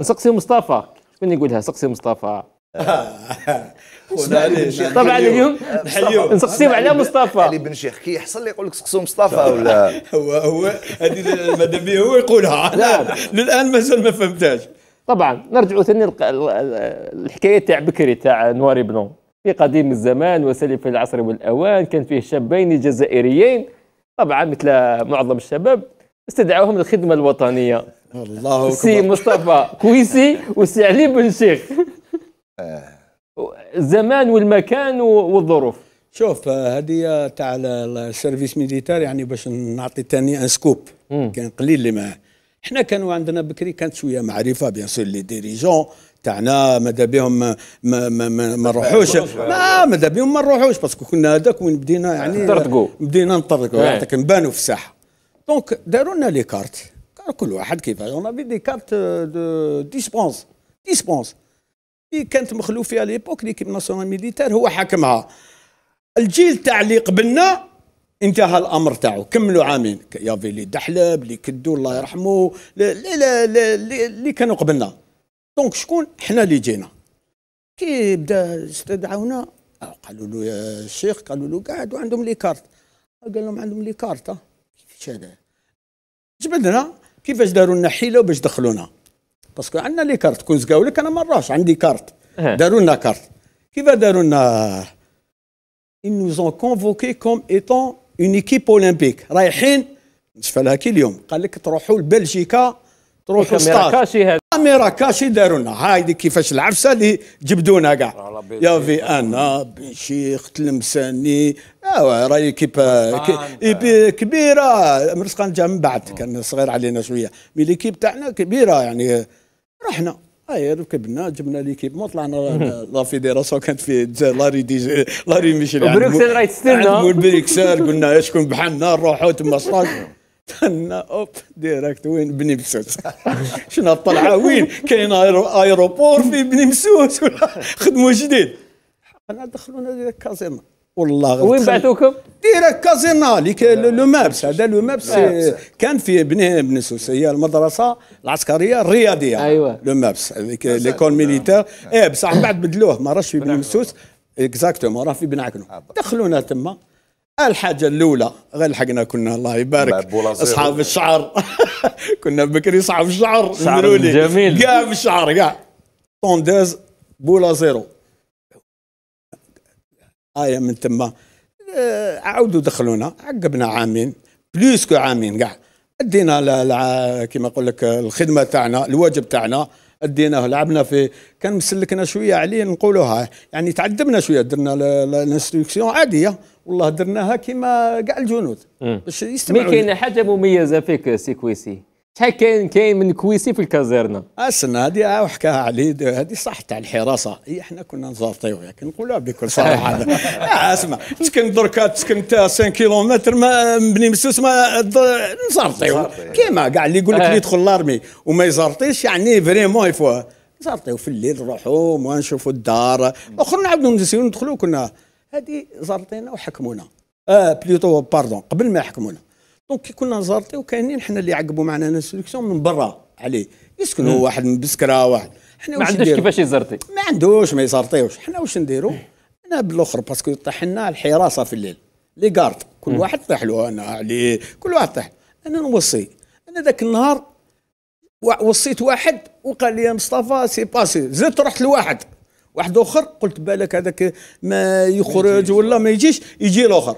سقسي مصطفى شكون يقولها سقسي مصطفى طبعا اليوم نسقسيو على مصطفى علي بن شيخ كي يحصل يقول لك سقسو مصطفى ولا هو هو هذه مادام به هو يقولها للان مازال ما فهمتهاش طبعا نرجعوا ثاني الحكايه تاع بكري تاع نواري بلون في قديم الزمان وسلف العصر والاوان كان فيه شابين جزائريين طبعا مثل معظم الشباب استدعوهم للخدمه الوطنيه الله اكبر سي مصطفى كويسي وسي علي بن شيخ الزمان والمكان والظروف شوف هدية تاع السيرفيس ميليتار يعني باش نعطي ثاني ان سكوب كان قليل اللي معاه احنا كانوا عندنا بكري كانت شويه معرفه بيان سور لي ديريجون تاعنا ماذا بهم ما ما ما, ما نروحوش ما ماذا بهم ما نروحوش باسكو كنا هذاك وين بدينا يعني نطردقوا بدينا نطردقوا إيه. يعطيك نبانوا في الساحه دونك داروا لنا لي كارت Ah, كل واحد كيف اون افي دي كارت دو ديسبونس ديسبونس اللي كانت مخلوف فيها ليبوك ليكيب ناسيونال ميليتير هو حاكمها الجيل تاع اللي قبلنا انتهى الامر تاعو كملوا عامين يافي لي دحلب لي كدو الله يرحمه اللي كانوا قبلنا دونك شكون حنا اللي جينا كي بدا استدعونا آه، قالوا له يا شيخ قالوا له قاعد وعندهم لي كارت قال لهم عندهم لي كارت آه. كيفاش هذا جبدنا كيفاش داروا لنا حيله باش دخلونا باسكو عندنا لي كارت كون زكاو لك انا ما عندي كارت داروا لنا كارت كيف داروا لنا ils nous ont convoqués comme étant une équipe olympique رايحين نشفى كي اليوم قال لك تروحوا لبلجيكا تروح ميراكاشي هذا ميراكاشي داروا لنا هايدي كيفاش العفسه اللي جبدونا كاع يا في انا بن شيخ تلمساني ايوا راهي كيب كبيره مرسقان جا من بعد كان صغير علينا شويه مي ليكيب تاعنا كبيره يعني رحنا اي ركبنا جبنا ليكيب طلعنا لا فيديراسيون كانت في لاري دي لاري ميشيل بريكسل راهي تستنى يعني بريكسل قلنا شكون بحالنا نروحوا تما تهنى اوب ديريكت وين بني مسوس شنو الطلعه وين كاين ايروبور في بني مسوس خدموا جديد انا دخلونا ديريكت كازينا والله وين بعثوكم؟ ديريكت كازينا لو مابس هذا لو مابس كان في بني بني سوس هي المدرسه العسكريه الرياضيه ايوا لو مابس ليكول ميليتير ايه بصح من بعد بدلوه ما راهش في بني مسوس اكزاكتومون راه في بنعكنو آه. دخلونا تما الحاجه الاولى غير لحقنا كنا الله يبارك اصحاب الشعر كنا بكري صحاب الشعر شعر جميل كاع بالشعر كاع طونديز بولا زيرو آية من تما آه، عاودوا دخلونا عقبنا عامين بلوس كو عامين كاع ادينا كما نقول لك الخدمه تاعنا الواجب تاعنا اديناه لعبنا في كان مسلكنا شويه عليه نقولوها يعني تعذبنا شويه درنا الانستركسيون عاديه والله درناها كما كاع الجنود باش يستمعوا مي كاين حاجه مميزه فيك سي كويسي شحال كاين كاين من كويسي في الكازيرنا اسنا هذه وحكاها علي هذه صح تاع الحراسه هي احنا كنا نزارطيو ياك نقولها بكل صراحه آه، اسمع تسكن دركا تسكن انت 5 كيلومتر ما بني مسوس ما نزارطيو كيما كاع اللي يقول لك اللي آه. يدخل لارمي وما يزارطيش يعني فريمون يفوا نزارطيو في الليل نروحوا ونشوفوا الدار اخرنا نعاودوا ندخلوا كنا هذه زرطينا وحكمونا اه بليتو باردون قبل ما يحكمونا دونك كي كنا نزرطيو وكاينين حنا اللي يعقبوا معنا سيليكسيون من برا عليه يسكنوا واحد من بسكره واحد حنا ما عندوش كيفاش يزرطي ما عندوش ما يزرطيوش حنا واش نديرو انا بالاخر باسكو طيح لنا الحراسه في الليل لي كارد كل واحد طيح له انا عليه كل واحد طيح انا نوصي انا ذاك النهار وصيت واحد وقال لي يا مصطفى سي باسي زدت رحت لواحد واحد اخر قلت بالك هذاك ما يخرج ولا ما يجيش يجي الاخر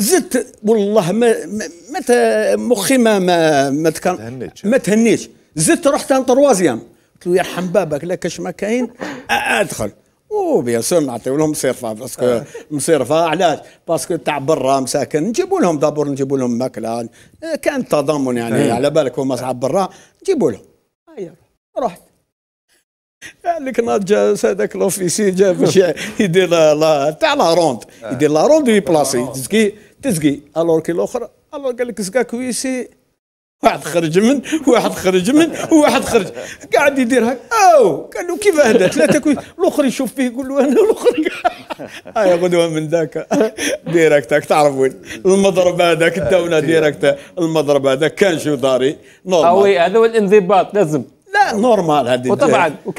زدت والله ما ما مخي ما ما ما تكن ما تهنيش زدت رحت ان تروازيام قلت له يرحم بابك لا كاش ما كاين ادخل او بيان سور نعطيو لهم مصيرفه باسكو آه. مصيرفه علاش باسكو تاع برا مساكن نجيبوا لهم دابور نجيبوا لهم ماكله كان تضامن يعني إيه. على بالك هما صعب برا نجيبوا لهم أيوه. رحت قال يعني لك ناض جا هذاك لوفيسي جا باش يدير لا تاع لا روند آه. يدير لا روند ويبلاسي تزكي تزكي الور كي الاخر الور قال لك زكا كويسي واحد خرج من واحد خرج من واحد خرج قاعد يدير هكا او قال له كيف هذا ثلاثه كويس الاخر يشوف فيه يقول له انا الاخر هاي آه، غدوه من ذاك ديريكتك تعرف وين المضرب هذاك الدوله ديريكت المضرب هذاك كان شو داري نورمال آه، هذا هو الانضباط لازم لا نورمال هذه وطبعا